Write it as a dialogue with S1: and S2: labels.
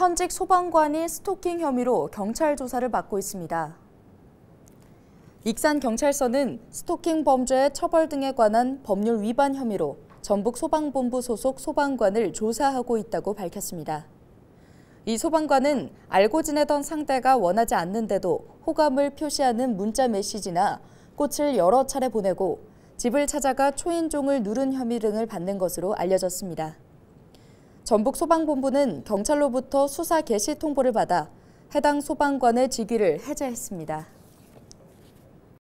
S1: 현직 소방관이 스토킹 혐의로 경찰 조사를 받고 있습니다. 익산경찰서는 스토킹 범죄 처벌 등에 관한 법률 위반 혐의로 전북 소방본부 소속 소방관을 조사하고 있다고 밝혔습니다. 이 소방관은 알고 지내던 상대가 원하지 않는데도 호감을 표시하는 문자 메시지나 꽃을 여러 차례 보내고 집을 찾아가 초인종을 누른 혐의 등을 받는 것으로 알려졌습니다. 전북 소방본부는 경찰로부터 수사 개시 통보를 받아 해당 소방관의 직위를 해제했습니다.